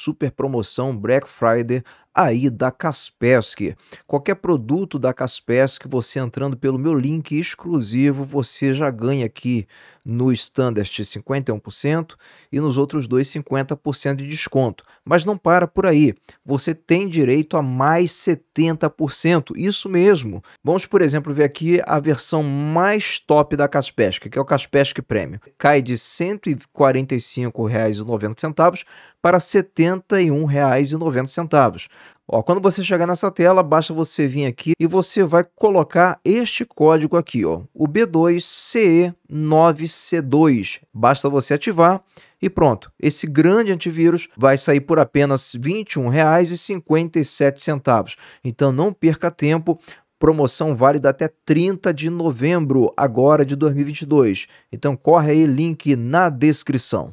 super promoção Black Friday aí da Kaspersky. Qualquer produto da Kaspersky, você entrando pelo meu link exclusivo, você já ganha aqui no Standard 51% e nos outros dois 50% de desconto. Mas não para por aí, você tem direito a mais 70%, isso mesmo. Vamos, por exemplo, ver aqui a versão mais top da Caspesc, que é o Caspesc Premium. Cai de R$ 145,90 para R$ 71,90. Ó, quando você chegar nessa tela, basta você vir aqui e você vai colocar este código aqui, ó, o B2CE9C2. Basta você ativar e pronto. Esse grande antivírus vai sair por apenas R$ 21,57. Então não perca tempo, promoção válida até 30 de novembro agora de 2022. Então corre aí, link na descrição.